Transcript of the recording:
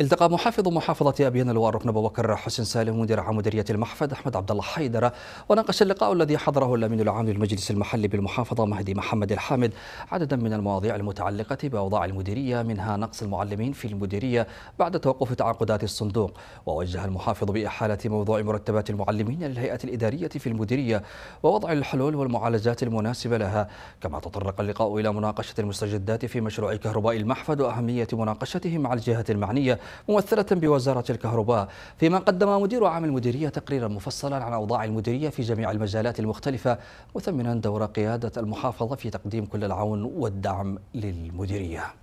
التقى محافظ محافظة أبيان الوار ركن أبو بكر حسن سالم مدير عام مديرية المحفظ أحمد عبد الله حيدر وناقش اللقاء الذي حضره الأمين العام للمجلس المحلي بالمحافظة مهدي محمد الحامد عددا من المواضيع المتعلقة بأوضاع المديرية منها نقص المعلمين في المديرية بعد توقف تعاقدات الصندوق ووجه المحافظ بإحالة موضوع مرتبات المعلمين للهيئة الإدارية في المديرية ووضع الحلول والمعالجات المناسبة لها كما تطرق اللقاء إلى مناقشة المستجدات في مشروع كهرباء المحفظ وأهمية مناقشته مع الجهات المعنية ممثلة بوزارة الكهرباء فيما قدم مدير عام المديرية تقريرا مفصلا عن أوضاع المديرية في جميع المجالات المختلفة مثمنا دور قيادة المحافظة في تقديم كل العون والدعم للمديرية